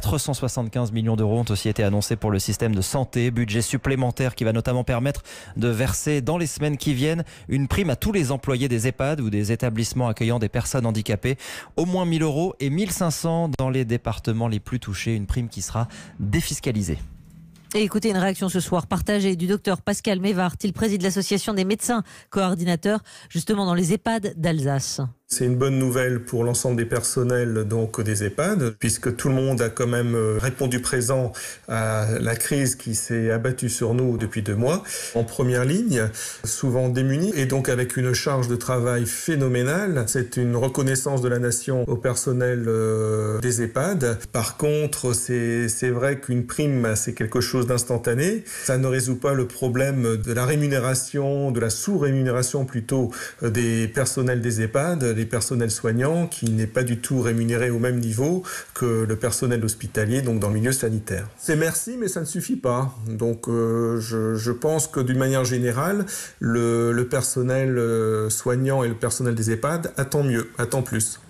475 millions d'euros ont aussi été annoncés pour le système de santé, budget supplémentaire qui va notamment permettre de verser dans les semaines qui viennent une prime à tous les employés des EHPAD ou des établissements accueillant des personnes handicapées, au moins 1000 euros et 1500 dans les départements les plus touchés, une prime qui sera défiscalisée. Et écoutez une réaction ce soir partagée du docteur Pascal Mévart. Il préside l'association des médecins coordinateurs justement dans les EHPAD d'Alsace. C'est une bonne nouvelle pour l'ensemble des personnels donc des EHPAD, puisque tout le monde a quand même euh, répondu présent à la crise qui s'est abattue sur nous depuis deux mois, en première ligne, souvent démunis, et donc avec une charge de travail phénoménale. C'est une reconnaissance de la nation au personnel euh, des EHPAD. Par contre, c'est vrai qu'une prime, c'est quelque chose d'instantané. Ça ne résout pas le problème de la rémunération, de la sous-rémunération plutôt euh, des personnels des EHPAD personnel soignant qui n'est pas du tout rémunéré au même niveau que le personnel hospitalier, donc dans le milieu sanitaire. C'est merci, mais ça ne suffit pas. Donc euh, je, pense que d'une manière générale, le, le personnel euh, soignant et le personnel des EHPAD attend mieux, attend plus.